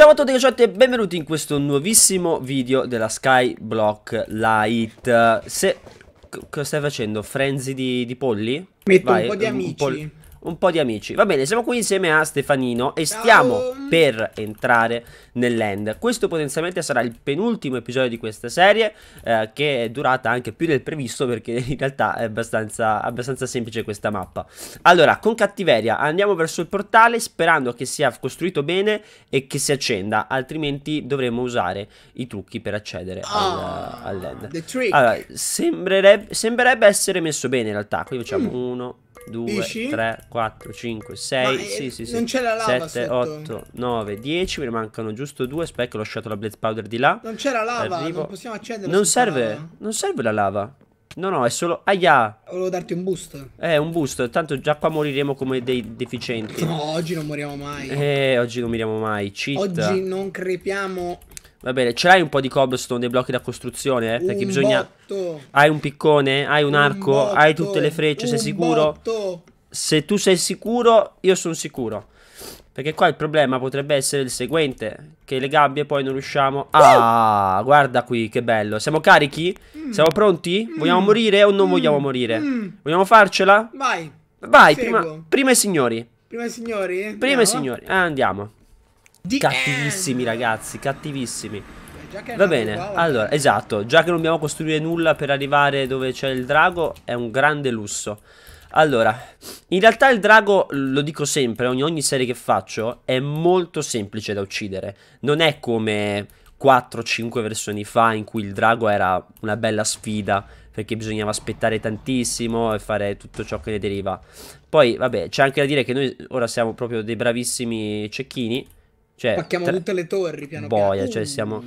Ciao a tutti ragazzi e benvenuti in questo nuovissimo video della Skyblock Light Se... cosa stai facendo? Frenzy di, di polli? Metto Vai, un po' di amici un po' di amici. Va bene, siamo qui insieme a Stefanino e stiamo per entrare nell'end. Questo potenzialmente sarà il penultimo episodio di questa serie eh, che è durata anche più del previsto perché in realtà è abbastanza, abbastanza semplice questa mappa. Allora, con cattiveria andiamo verso il portale sperando che sia costruito bene e che si accenda, altrimenti dovremo usare i trucchi per accedere oh, all'end. All allora, sembrerebbe, sembrerebbe, essere messo bene in realtà. Qui facciamo mm. uno, 2, 3, 4, 5, 6, sì, eh, sì, sì, non C'è la lava 7, 8, 9, 10. mi mancano giusto due, Aspetta, ho lasciato la blaze powder di là. Non c'è la lava, Arrivo. non possiamo accendere. Non serve, lava. non serve la lava. No, no, è solo... Aia! Volevo darti un boost. Eh, un boost. Tanto già qua moriremo come dei deficienti. No, oggi non moriamo mai. Eh, oggi non moriamo mai. Cheat. Oggi non crepiamo Va bene, ce l'hai un po' di cobblestone, dei blocchi da costruzione, eh? Perché un bisogna... Botto. Hai un piccone, hai un, un arco, botto. hai tutte le frecce, un sei sicuro? Botto. Se tu sei sicuro, io sono sicuro. Perché qua il problema potrebbe essere il seguente, che le gabbie poi non riusciamo... Mm. Ah, oh. guarda qui, che bello. Siamo carichi? Mm. Siamo pronti? Mm. Vogliamo morire o non mm. vogliamo morire? Mm. Vogliamo farcela? Vai. Vai, prima, prima, i signori. Prima i signori? Prima i signori, andiamo. The cattivissimi end. ragazzi, cattivissimi. Eh, Va bene, qua, allora, esatto, già che non dobbiamo costruire nulla per arrivare dove c'è il drago, è un grande lusso. Allora, in realtà il drago, lo dico sempre, ogni, ogni serie che faccio, è molto semplice da uccidere. Non è come 4-5 versioni fa in cui il drago era una bella sfida perché bisognava aspettare tantissimo e fare tutto ciò che ne deriva. Poi, vabbè, c'è anche da dire che noi ora siamo proprio dei bravissimi cecchini cioè, Pacchiamo tre... tutte le torri piano Boia, piano. cioè siamo,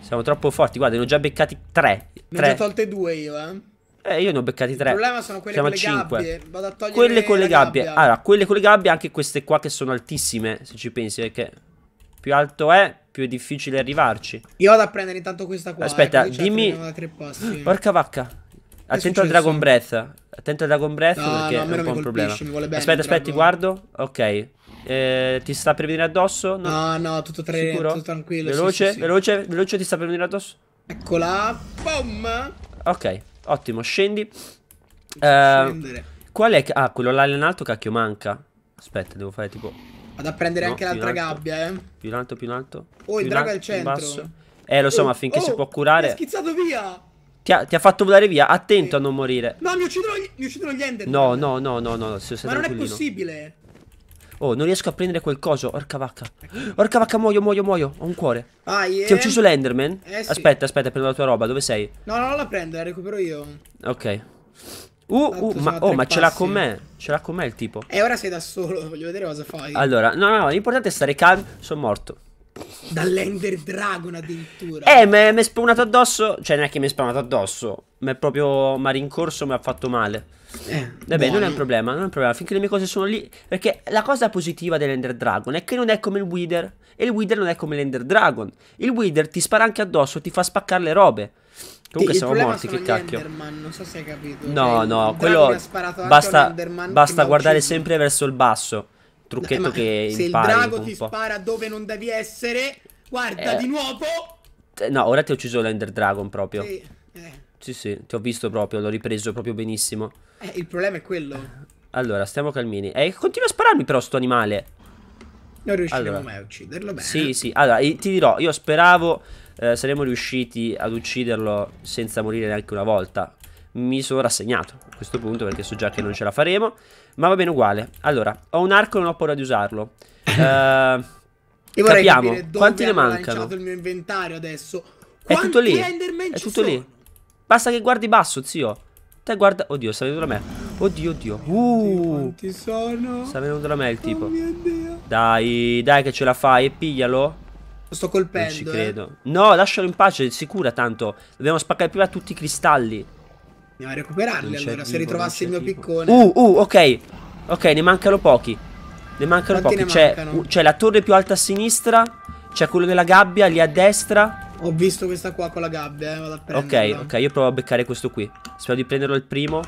siamo troppo forti. Guarda, ne ho già beccati tre. Ne ho già tolte due io, eh. Eh, io ne ho beccati tre. Il problema sono quelle Siamo con le 5. gabbie. Vado a togliere quelle con le gabbie. Gabbia. Allora, quelle con le gabbie, anche queste qua che sono altissime, se ci pensi, perché eh, più alto è, più è difficile arrivarci. Io vado a prendere intanto questa qua. Aspetta, eh, dimmi. Porca vacca. Attento al Dragon Breath. Attento al Dragon Breath no, perché no, è un po' un problema. Aspetta, aspetta, guardo. Ok. Eh, ti sta per venire addosso? No, no, no tutto, tre, tutto tranquillo. Veloce, sì, sì, veloce, sì. veloce, ti sta per venire addosso? Eccola, bomba! Ok, ottimo, scendi. Eh, qual è? Ah, quello là in alto cacchio manca. Aspetta, devo fare tipo... Vado a prendere no, anche l'altra gabbia, eh. Più in alto, più in alto. Oh, il drago è al centro. Eh, lo so, oh, ma finché oh, si può curare... Mi ha schizzato via! Ti ha, ti ha, fatto volare via, attento eh. a non morire. No, mi uccidono gli, gli ender. No, no, no, no, no, Ma non è possibile. Oh, non riesco a prendere quel coso. Orca vacca. Orca vacca, muoio, muoio, muoio. Ho un cuore. Ah, yeah. Ti ha eh. ucciso l'Enderman? Eh, sì. Aspetta, aspetta, prendo la tua roba. Dove sei? No, no, la prendo, la recupero io. Ok. Uh, uh, ma, oh, ma passi. ce l'ha con me. Ce l'ha con me il tipo. E eh, ora sei da solo. Voglio vedere cosa fai. Allora, no, no, l'importante è stare calmo. Sono morto. Dall'Ender Dragon addirittura. Eh, mi è spawnato addosso. Cioè, non è che mi è spawnato addosso. Ma è proprio. Ma rincorso, mi ha fatto male. Eh, Vabbè, buone. non è un problema, non è un problema. Finché le mie cose sono lì. Perché la cosa positiva dell'Ender Dragon è che non è come il Wither. E il Wither non è come l'Ender Dragon. Il Wither ti spara anche addosso, ti fa spaccare le robe. Comunque siamo morti, che cacchio. Enderman, non so se hai capito. No, okay? Cioè, no, quello. Basta, basta guardare sempre verso il basso. Trucchetto no, che se impari. Se il drago ti spara dove non devi essere, guarda eh. di nuovo. No, ora ti ho ucciso l'Ender Dragon proprio. Sì, eh. sì, sì, ti ho visto proprio, l'ho ripreso proprio benissimo. Eh, il problema è quello. Allora, stiamo calmini. Eh, continua a spararmi però sto animale. Non riusciremo allora. mai a ucciderlo bene. Sì, sì. Allora, eh, ti dirò, io speravo eh, saremmo riusciti ad ucciderlo senza morire neanche una volta. Mi sono rassegnato a questo punto perché so già che non ce la faremo. Ma va bene uguale. Allora, ho un arco e non ho paura di usarlo. Eh... E vorrei Capiamo. capire quanti ne mancano. Ho il mio inventario adesso. Quanti è tutto lì. è tutto sono? lì. Basta che guardi basso, zio. Te guarda. Oddio, sta venendo da me. Oddio, oddio. Uh. Oddio, sono? Sta venendo da me il oh tipo. Oh mio Dio. Dai, dai che ce la fai e piglialo. Lo sto colpendo. Non ci eh. credo. Eh. No, lascialo in pace, sicura tanto. Dobbiamo spaccare prima tutti i cristalli. Andiamo a recuperarli allora, tipo, se ritrovassi il mio tipo. piccone. Uh, uh, ok. Ok, ne mancano pochi. Ne mancano Quanti pochi. C'è, la torre più alta a sinistra. C'è quello della gabbia lì a destra. Ho visto questa qua con la gabbia, eh, vado a prenderla. Ok, ok, io provo a beccare questo qui. Spero di prenderlo il primo.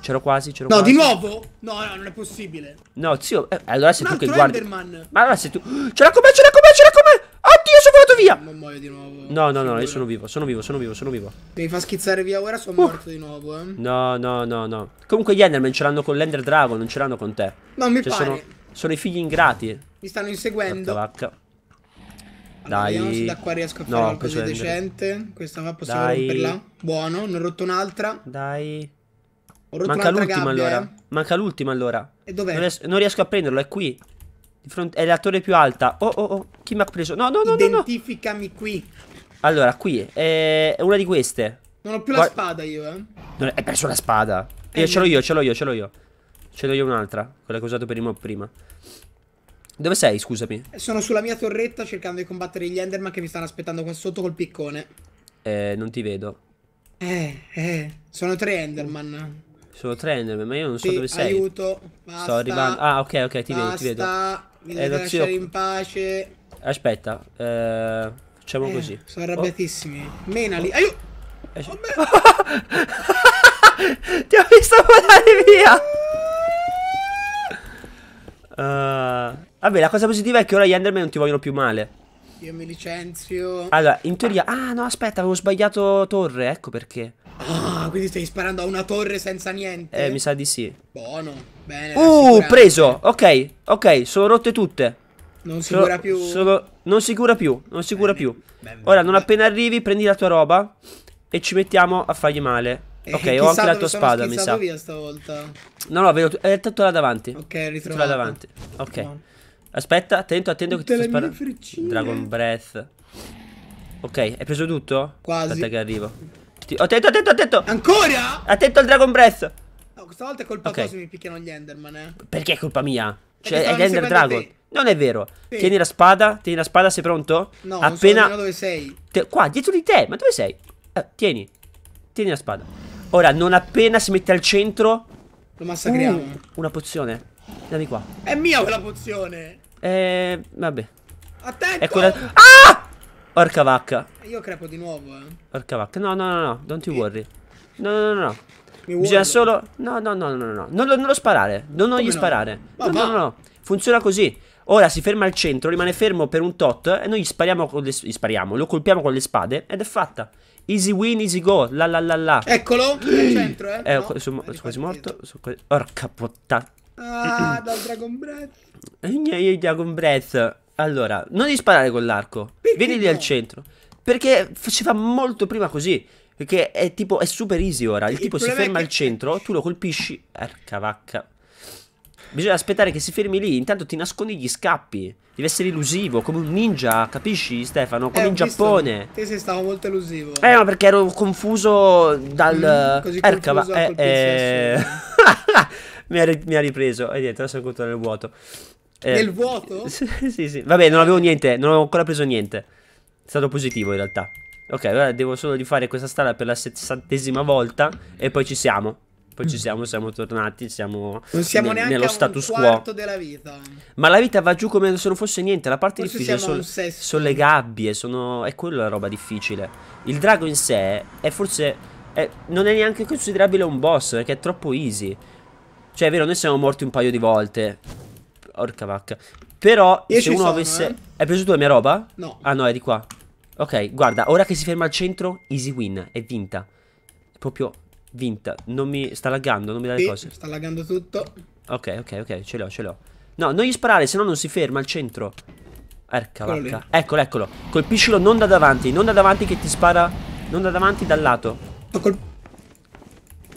C'ero quasi, c'ero no, quasi. No, di nuovo? No, no, non è possibile. No, zio, eh, allora sei Un tu che guardi. Enderman. Ma allora sei tu. Ce l'ha con me, ce l'ha con me, ce l'ha con me. Oddio, sono volato via. Non muoio di nuovo. No, no, no, no, io sono vivo, sono vivo, sono vivo, sono vivo. Devi far schizzare via ora, sono uh. morto di nuovo, eh. No, no, no, no. Comunque gli Enderman ce l'hanno con l'Ender Dragon, non ce l'hanno con te. Non mi cioè, pare. Sono, sono i figli ingrati. Mi stanno inseguendo. Porca vacca. Dai. Vediamo se da qua riesco a fare no, qualcosa di decente. Questa qua possiamo Dai. romperla. Buono, ne ho rotto un'altra. Dai. Ho rotto Manca l'ultima allora. Manca l'ultima allora. Eh. E dov'è? Non, non, riesco a prenderlo, è qui. Fronte, è la torre più alta. Oh, oh, oh. Chi mi ha preso? No, no, no. Identificami no, no. qui. Allora, qui è una di queste. Non ho più Guarda... la spada io, eh. Non hai perso la spada. Eh, io ce l'ho io, ce l'ho io, ce l'ho io. Ce l'ho io un'altra. Quella che ho usato per mob prima. Dove sei, scusami? Eh, sono sulla mia torretta cercando di combattere gli Enderman che mi stanno aspettando qua sotto col piccone. Eh, non ti vedo. Eh, eh, sono tre Enderman. Sono tre Enderman, ma io non so sì, dove sei. aiuto, Sto arrivando. Ah, ok, ok, ti basta, vedo, ti vedo. Mi eh, devi lasciare zio... in pace. Aspetta, eh, facciamo eh, così. Sono oh. arrabbiatissimi. Oh. Menali, aiuto! Eh, oh, ti ho visto volare via! Uh, Vabbè, la cosa positiva è che ora gli Enderman non ti vogliono più male. Io mi licenzio. Allora, in teoria... Ah, no, aspetta, avevo sbagliato torre, ecco perché. Ah, quindi stai sparando a una torre senza niente? Eh, mi sa di sì. Buono, bene. Uh, preso. Ok, ok, sono rotte tutte. Non si cura più. Sono... Non si cura più, non si cura più. Bene. Ora, non appena arrivi, prendi la tua roba e ci mettiamo a fargli male. Eh, ok, ho anche la tua spada, mi sa. Ma Via stavolta. No, no, vedo, è tutto là davanti. Ok, ritrovato. Tutto là davanti. Ok. No. Aspetta, attento, attento Tutte che ti sto sparando. Dragon Breath. Ok, hai preso tutto? Quasi. Aspetta che arrivo. Ti... Attento, attento, attento. Ancora? Attento al Dragon Breath. No, questa volta è colpa okay. tua se mi picchiano gli Enderman, eh. Perché è colpa mia? Cioè, è l'Ender Dragon. Non è vero. Sì. Tieni la spada, tieni la spada, sei pronto? No, appena non so dove sei. Te... Qua, dietro di te. Ma dove sei? Eh, tieni. Tieni la spada. Ora, non appena si mette al centro lo massacriamo. Uh, una pozione. Dammi qua. È mia quella pozione. Eh, vabbè. Attento! È quella... Ah! Orca vacca. Io crepo di nuovo, eh. Orca vacca. No, no, no, no. Don't you worry. No, no, no, no. Mi Bisogna solo... No, no, no, no, no. Non lo, non lo sparare. Non, non gli sparare. No? No, no, no, no. Funziona così. Ora si ferma al centro, rimane fermo per un tot e noi gli spariamo, con le... gli spariamo lo colpiamo con le spade ed è fatta. Easy win, easy go. La la la la. Eccolo. Al centro, eh. Eh, no, sono, sono quasi morto. Sono quasi... Orca puttana. Ah, dal Dragon Breath. Eh, il Dragon Breath. Allora, non gli sparare con l'arco. Vieni lì no? al centro. Perché si fa molto prima così. Perché è tipo, è super easy ora. Il, il tipo si ferma che... al centro, tu lo colpisci. Arca vacca. Bisogna aspettare che si fermi lì. Intanto ti nascondi gli scappi. Deve essere illusivo, come un ninja, capisci Stefano? Come eh, in Giappone. Te sei stato molto illusivo. Eh, ma perché ero confuso dal... Mm, così Erca, confuso eh, eh... mi, ha, mi ha ripreso. Hai detto, adesso ancora nel vuoto. Eh, nel vuoto? sì, sì, sì. Vabbè, non avevo niente, non avevo ancora preso niente. È stato positivo in realtà. Ok, allora devo solo rifare questa strada per la sessantesima volta e poi ci siamo. Poi ci mm. siamo, siamo tornati, siamo, non siamo neanche nello status quo. della vita. Ma la vita va giù come se non fosse niente, la parte Forse difficile sono son le gabbie, sono, è quella la roba difficile. Il drago in sé è forse... È, non è neanche considerabile un boss perché è troppo easy. Cioè è vero, noi siamo morti un paio di volte. Orca vacca. Però Io se uno sono, avesse... Eh? Hai preso tu la mia roba? No. Ah no, è di qua. Ok, guarda, ora che si ferma al centro, easy win, è vinta. È proprio vinta. Non mi... sta laggando, non mi dà sì, le cose. sta laggando tutto. Ok, ok, ok, ce l'ho, ce l'ho. No, non gli sparare, se no non si ferma al centro. Erca vacca. Eccolo, eccolo. Colpiscilo non da davanti, non da davanti che ti spara... Non da davanti, dal lato.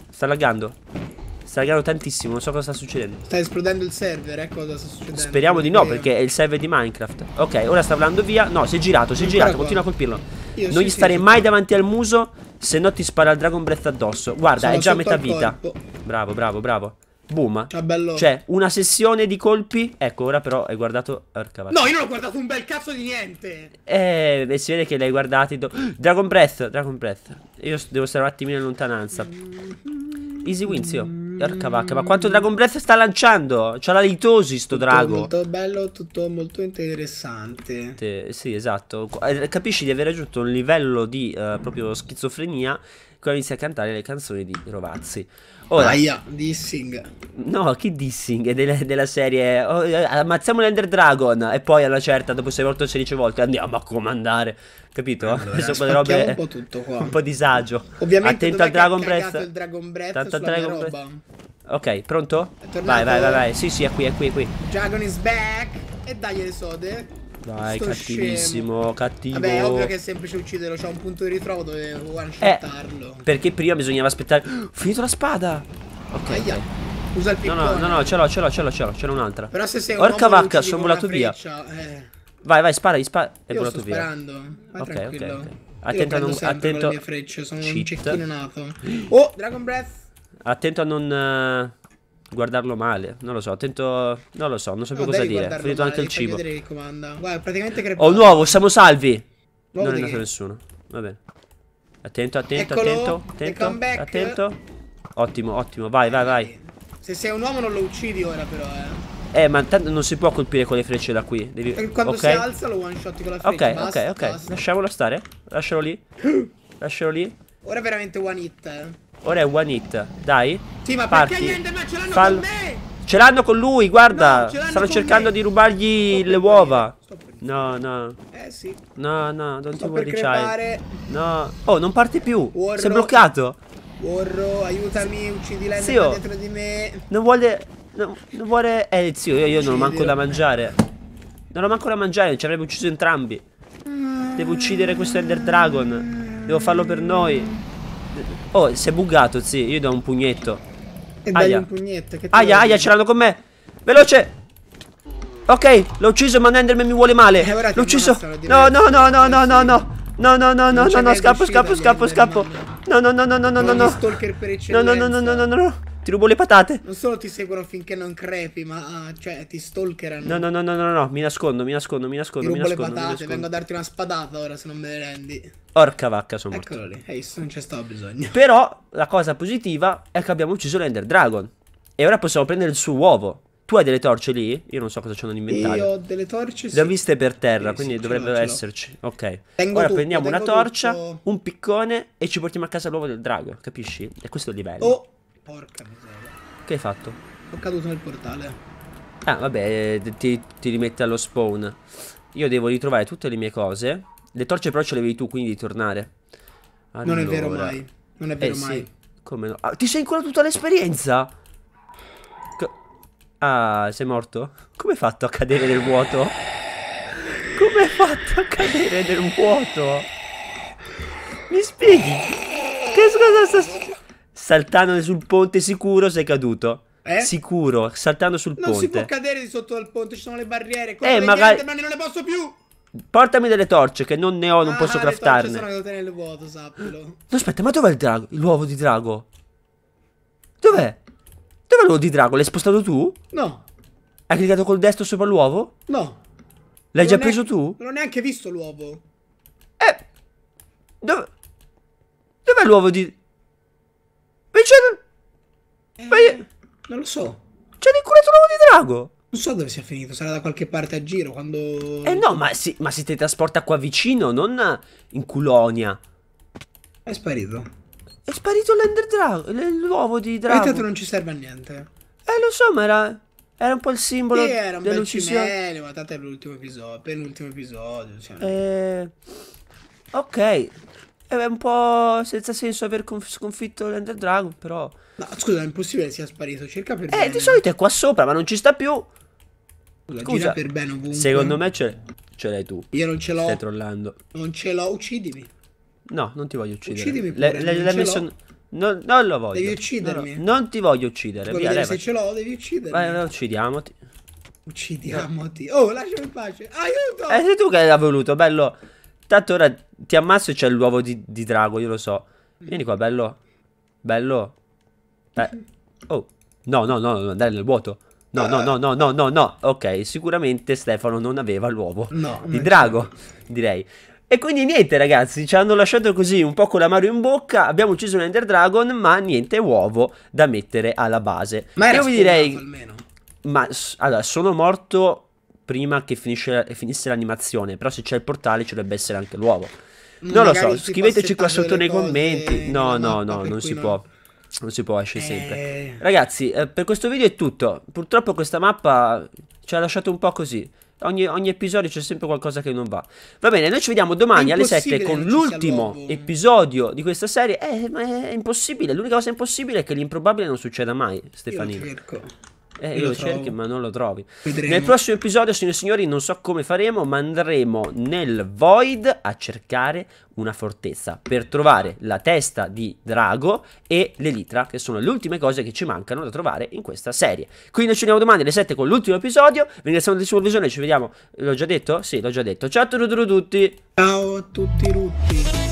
Sta laggando. Sta laggando tantissimo, non so cosa sta succedendo. Sta esplodendo il server, ecco cosa sta succedendo. Speriamo di no, perché è il server di Minecraft. Ok, ora sta volando via. No, si è girato, si è girato, continua a colpirlo. Io non sì, gli starei sì, mai sì. davanti al muso, se no ti spara il Dragon Breath addosso. Guarda, Sono è già metà vita. Corpo. Bravo, bravo, bravo. Boom. Ciao, cioè, una sessione di colpi. Ecco, ora però hai guardato. Orca, no, io non ho guardato un bel cazzo di niente. Eh, si vede che l'hai guardato. Do... Dragon Breath, Dragon Breath. Io devo stare un attimino in lontananza. Easy win, zio. Porca vacca, ma quanto Dragon Breath sta lanciando? C'ha la litosi sto tutto drago. Molto bello, tutto molto interessante. Te, sì, esatto. Eh, capisci di aver raggiunto un livello di uh, proprio schizofrenia quando inizia a cantare le canzoni di Rovazzi. Ora, Aia, dissing. No, che dissing? È della, della serie. Oh, eh, ammazziamo l'Ender Dragon. E poi alla certa, dopo 6 volte o 16 volte, andiamo a comandare. Capito? Allora, Sono robe, un po' tutto qua. Un po' disagio. Ovviamente, attento al Dragon Breath. Il Dragon Breath Tanto sulla Dragon Breath. Roba. Ok, pronto? Vai, vai, vai, vai. Sì, sì, è qui, è qui, è qui. Dragon is back. E dai le sode. Dai, Sto cattivissimo, scemo. cattivo. Vabbè, è ovvio che è semplice ucciderlo. C'è un punto di ritrovo dove one shotarlo. Eh, perché prima bisognava aspettare. Oh, finito la spada. Ok. Aia. Usa il piccone. No, no, no, ce l'ho, ce l'ho, ce l'ho, ce l'ho, ce l'ho un'altra. Però se sei un Orca vacca, sono volato via. Eh. Vai, vai, spara, spara. È volato via. sto via. sparando. Vai ok, ok. Attento a non attento con le mie frecce, sono Cheat. un cecchino nato. Oh, Dragon Breath. Attento a non eh, guardarlo male. Non lo so, attento. Non lo so, non so più no, cosa dire. Ho finito anche il cibo. Guarda, Ho un uovo, siamo salvi. Nuovo non è nato che... nessuno. Va bene. Attento, attento, Eccolo, attento, attento, attento. Ottimo, ottimo. Vai, vai, vai. Se sei un uomo non lo uccidi ora però, eh. Eh, ma tanto non si può colpire con le frecce da qui. Devi... Quando okay. si alza lo one shot con la freccia. Ok, basta, ok, ok. Basta. Lasciamolo stare. Lascialo lì. Lascialo lì. Ora è veramente one hit, eh. Ora è one hit. Dai. Sì, ma Parti. perché Enderman ce l'hanno Fallo... con me? Ce l'hanno con lui, guarda. No, Stanno cercando me. di rubargli Sto le uova. No, no. Eh sì. No, no, non Sto ti worry child. No. Oh, non parte più. Warro. Sei bloccato. Warro, aiutami, uccidi la zio. dietro di me. Non vuole... Non, non vuole... Eh, zio, io, io non ho manco da mangiare. Non ho manco da mangiare, ci avrebbe ucciso entrambi. Devo uccidere questo Ender Dragon. Devo farlo per noi. Oh, si è buggato, zio. Io do un pugnetto. E dai un pugnetto. Che aia, aia, ce l'hanno con me. Veloce. Ok, l'ho ucciso, ma un Enderman mi vuole male. Eh, l'ho ucciso. No, no, no, no, no, no, no. No, no, no, no, no, no, scappo, scappo, scappo, scappo. No, no, no, no, no, no, no. No, no, no, no, no, no, no. Ti rubo le patate. Non solo ti seguono finché non crepi, ma ah, cioè ti stalkerano. No, no, no, no, no, no, mi nascondo, mi nascondo, mi nascondo. Ti rubo nascondo, le patate, vengo a darti una spadata ora se non me le rendi. Orca vacca, sono Eccolo morto. Eccolo lì, hey, non c'è stato bisogno. Però la cosa positiva è che abbiamo ucciso l'Ender Dragon. E ora possiamo prendere il suo uovo. Tu hai delle torce lì? Io non so cosa c'è nell'inventario. Io ho delle torce. Le ho viste per terra, sì, quindi sì, dovrebbero esserci. Ok. Tengo Ora tutto, prendiamo una torcia, tutto. un piccone e ci portiamo a casa l'uovo del drago. Capisci? E questo è il livello. Oh, Porca miseria. Che hai fatto? Ho caduto nel portale. Ah, vabbè, eh, ti, ti rimette allo spawn. Io devo ritrovare tutte le mie cose. Le torce però ce le avevi tu, quindi di tornare. Allora... Non è vero mai. Non è vero eh, mai. Sì. Come no? Ah, ti sei ancora tutta l'esperienza? Co ah, sei morto? Come hai fatto a cadere nel vuoto? Come hai fatto a cadere nel vuoto? Mi spieghi? Che cosa sta succedendo? saltando sul ponte sicuro sei caduto. Eh? Sicuro, saltando sul non ponte. Non si può cadere di sotto al ponte, ci sono le barriere. Eh, magari... ma non le posso più. Portami delle torce che non ne ho, non ah, posso craftarne. Le torce sono cadute nel vuoto, sappilo. No, aspetta, ma dov'è il drago? L'uovo di drago? Dov'è? Dov'è l'uovo di drago? L'hai spostato tu? No. Hai cliccato col destro sopra l'uovo? No. L'hai già preso tu? Non ho neanche visto l'uovo. Eh. Dov'è? Dov'è l'uovo di... C'è... Eh, ma io... Non lo so. C'è il nuovo di drago. Non so dove sia finito, sarà da qualche parte a giro quando... Eh no, ma si, ma si teletrasporta qua vicino, non in Culonia. È sparito. È sparito l'Ender Drago, l'uovo di Drago. Ma tanto non ci serve a niente. Eh lo so, ma era, era un po' il simbolo sì, eh, era un dell'uccisione. Cimelio, ma tanto è l'ultimo episodio, penultimo episodio. Eh... Ok è un po' senza senso aver sconfitto l'Ender Dragon, però... No, scusa, è impossibile che sia sparito, cerca per Eh, bene. di solito è qua sopra, ma non ci sta più. Scusa, scusa per bene ovunque. Secondo me ce, ce l'hai tu. Io non ce l'ho. Stai trollando. Non ce l'ho, uccidimi. No, non ti voglio uccidere. Uccidimi pure, le, le, messo... non, non, lo voglio. Devi uccidermi. No, Non, ti voglio uccidere. Via, se ce l'ho, devi uccidermi. Vai, uccidiamoti. Uccidiamoti. Oh, lasciami in pace. Aiuto! Eh, sei tu che l'hai voluto, bello. Tanto ora ti ammazzo e c'è l'uovo di, di, drago, io lo so. Vieni qua, bello. Bello. Eh. Oh. No, no, no, no, andare nel vuoto. No, no, no, no, no, no, no. Ok, sicuramente Stefano non aveva l'uovo no, di drago, direi. E quindi niente ragazzi, ci hanno lasciato così un po' con la mano in bocca, abbiamo ucciso un Ender Dragon, ma niente uovo da mettere alla base. Ma era Io vi direi... Almeno. Ma allora, sono morto prima che finisce, finisse l'animazione. Però se c'è il portale ci dovrebbe essere anche l'uovo. Mm, non lo so, scriveteci qua sotto nei commenti. Eh, no, no, no, non si no. può. Non si può, esce eh... sempre. Ragazzi, eh, per questo video è tutto. Purtroppo questa mappa ci ha lasciato un po' così. Ogni, ogni, episodio c'è sempre qualcosa che non va. Va bene, noi ci vediamo domani alle 7 con l'ultimo episodio di questa serie. Eh, ma è impossibile. L'unica cosa impossibile è che l'improbabile non succeda mai, Stefanino. Eh, io lo cerchi ma non lo trovi. Vedremo. Nel prossimo episodio, signori e signori, non so come faremo, ma andremo nel Void a cercare una fortezza per trovare la testa di Drago e l'elitra, che sono le ultime cose che ci mancano da trovare in questa serie. Quindi ci vediamo domani alle 7 con l'ultimo episodio. Vi ringraziamo della supervisione, ci vediamo. L'ho già detto? Sì, l'ho già detto. Ciao a tutti. Ciao a tutti. Rutti.